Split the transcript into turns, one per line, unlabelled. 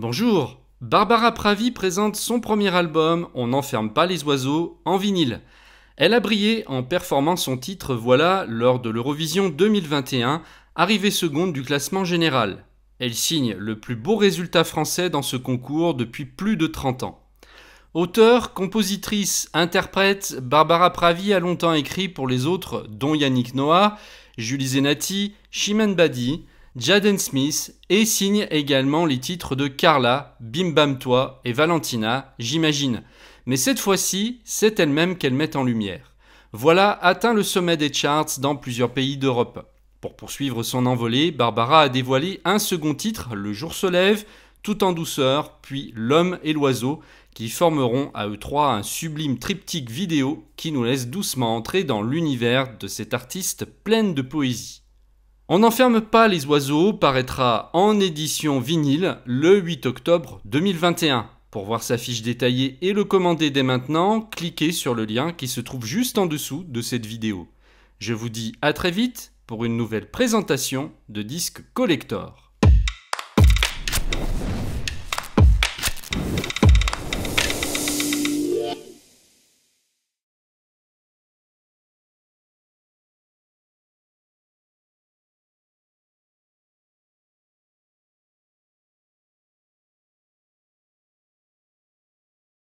Bonjour Barbara Pravi présente son premier album On n'enferme pas les oiseaux en vinyle. Elle a brillé en performant son titre Voilà lors de l'Eurovision 2021, arrivée seconde du classement général. Elle signe le plus beau résultat français dans ce concours depuis plus de 30 ans. Auteur, compositrice, interprète, Barbara Pravi a longtemps écrit pour les autres, dont Yannick Noah, Julie Zenati, Shiman Badi, Jaden Smith et signe également les titres de Carla, Bim Bam Toi et Valentina, j'imagine. Mais cette fois-ci, c'est elle-même qu'elle met en lumière. Voilà atteint le sommet des charts dans plusieurs pays d'Europe. Pour poursuivre son envolée, Barbara a dévoilé un second titre, Le jour se lève, tout en douceur, puis L'homme et l'oiseau, qui formeront à eux trois un sublime triptyque vidéo qui nous laisse doucement entrer dans l'univers de cette artiste pleine de poésie. On n'enferme pas les oiseaux paraîtra en édition vinyle le 8 octobre 2021. Pour voir sa fiche détaillée et le commander dès maintenant, cliquez sur le lien qui se trouve juste en dessous de cette vidéo. Je vous dis à très vite pour une nouvelle présentation de Disque collector.